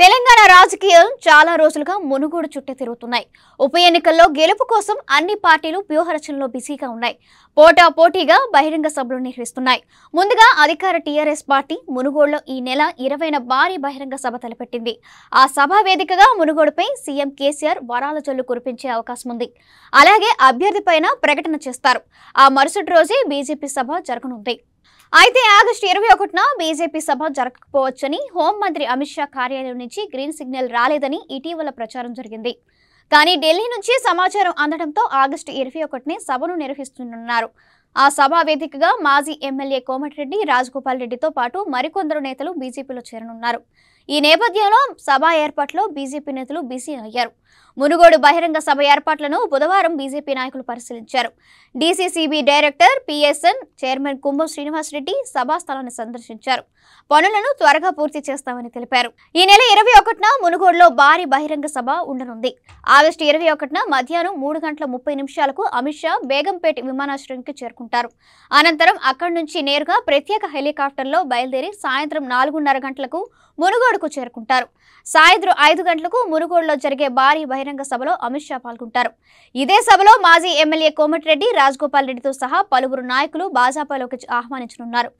తెలంగాణ రాజకీయం చాలా రోజులుగా మునుగోడు చుట్టే తిరుగుతున్నాయి ఉప ఎన్నికల్లో గెలుపు కోసం అన్ని పార్టీలు వ్యూహరచనలో బిజీగా ఉన్నాయి పోటా పోటీగా బహిరంగ సభలు నిర్వహిస్తున్నాయి ముందుగా అధికార టీఆర్ఎస్ పార్టీ మునుగోడులో ఈ నెల ఇరవైన భారీ బహిరంగ సభ తలపెట్టింది ఆ సభ వేదికగా మునుగోడుపై సీఎం కేసీఆర్ వరాల జల్లు కురిపించే అవకాశం ఉంది అలాగే అభ్యర్థిపైన ప్రకటన చేస్తారు ఆ మరుసటి రోజే బీజేపీ సభ జరగనుంది అయితే ఆగస్టు ఇరవై ఒకటిన బీజేపీ సభ జరగకపోవచ్చని హోంమంత్రి అమిత్ షా కార్యాలయం నుంచి గ్రీన్ సిగ్నల్ రాలేదని ఇటీవల ప్రచారం జరిగింది కానీ ఢిల్లీ నుంచి సమాచారం అందడంతో ఆగస్టు ఇరవై ఒకటిని సభను నిర్వహిస్తున్నారు ఆ సభా వేదికగా మాజీ ఎమ్మెల్యే కోమటిరెడ్డి రాజగోపాల్ రెడ్డితో పాటు మరికొందరు నేతలు బీజేపీలో చేరనున్నారు ఈ నేపథ్యంలో సభ ఏర్పాట్లో బీజేపీ నేతలు బిజీ అయ్యారు మునుగోడు బహిరంగ సభ ఏర్పాట్లను బుధవారం బీజేపీ నాయకులు పరిశీలించారు DCCB director PSN chairman Kumbham Srinivasa Reddy సభా స్థలాన్ని సందర్శించారు పనులను త్వరగా పూర్తి చేస్తామని తెలిపారు ఈ నెల ఇరవై ఒకటిన మునుగోడులో భారీ బహిరంగ సభ ఉండనుంది ఆగస్టు ఇరవై ఒకటిన మధ్యాహ్నం మూడు గంటల ముప్పై నిమిషాలకు అమిత్ షా బేగంపేట విమానాశ్రయంకి చేరుకుంటారు అనంతరం అక్కడి నుంచి నేరుగా ప్రత్యేక హెలికాప్టర్లో బయలుదేరి సాయంత్రం నాలుగున్నర గంటలకు మునుగోడు అక్కడకు చేరుకుంటారు సాయంత్రం ఐదు గంటలకు మునుగోడులో జరిగే భారీ బహిరంగ సభలో అమిత్ షా పాల్గొంటారు ఇదే సభలో మాజీ ఎమ్మెల్యే కోమటిరెడ్డి రాజగోపాల్ రెడ్డితో సహా పలువురు నాయకులు భాజపాలోకి ఆహ్వానించనున్నారు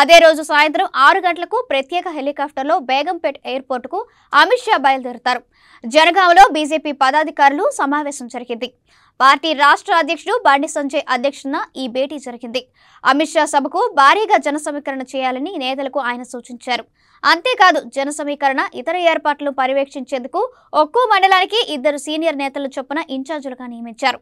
అదే రోజు సాయంత్రం ఆరు గంటలకు ప్రత్యేక హెలికాప్టర్లో బేగంపేట్ ఎయిర్పోర్టుకు అమిత్ షా బయలుదేరుతారు జనగాంలో బీజేపీ పదాధికారులు సమావేశం జరిగింది పార్టీ రాష్ట్ర అధ్యక్షుడు బండి సంజయ్ అధ్యక్షున ఈ భేటీ జరిగింది అమిత్ షా సభకు భారీగా జన సమీకరణ చేయాలని నేతలకు ఆయన సూచించారు అంతేకాదు జన సమీకరణ ఇతర ఏర్పాట్లు పర్యవేక్షించేందుకు ఒక్కో మండలానికి ఇద్దరు సీనియర్ నేతల చొప్పున ఇన్ఛార్జీలుగా నియమించారు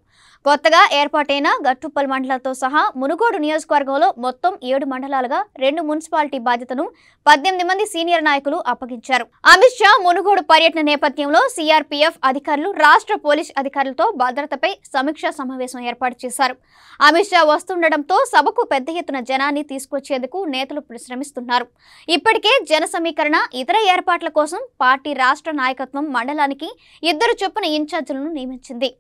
కొత్తగా ఏర్పాటైన గట్టుప్పల్ మండలంతో సహా మునుగోడు నియోజకవర్గంలో మొత్తం ఏడు మండలాలుగా రెండు మున్సిపాలిటీ బాధ్యతను పద్దెనిమిది మంది సీనియర్ నాయకులు అప్పగించారు అమిత్ షా మునుగోడు పర్యటన నేపథ్యంలో సీఆర్పీఎఫ్ అధికారులు రాష్ట్ర పోలీస్ అధికారులతో భద్రతపై సమీక్షా సమావేశం ఏర్పాటు చేశారు అమిత్ షా వస్తుండటంతో సభకు పెద్ద ఎత్తున జనాన్ని తీసుకొచ్చేందుకు నేతలు పరిశ్రమిస్తున్నారు ఇప్పటికే జన సమీకరణ ఇతర ఏర్పాట్ల కోసం పార్టీ రాష్ట్ర నాయకత్వం మండలానికి ఇద్దరు చొప్పున ఇన్ఛార్జీలను నియమించింది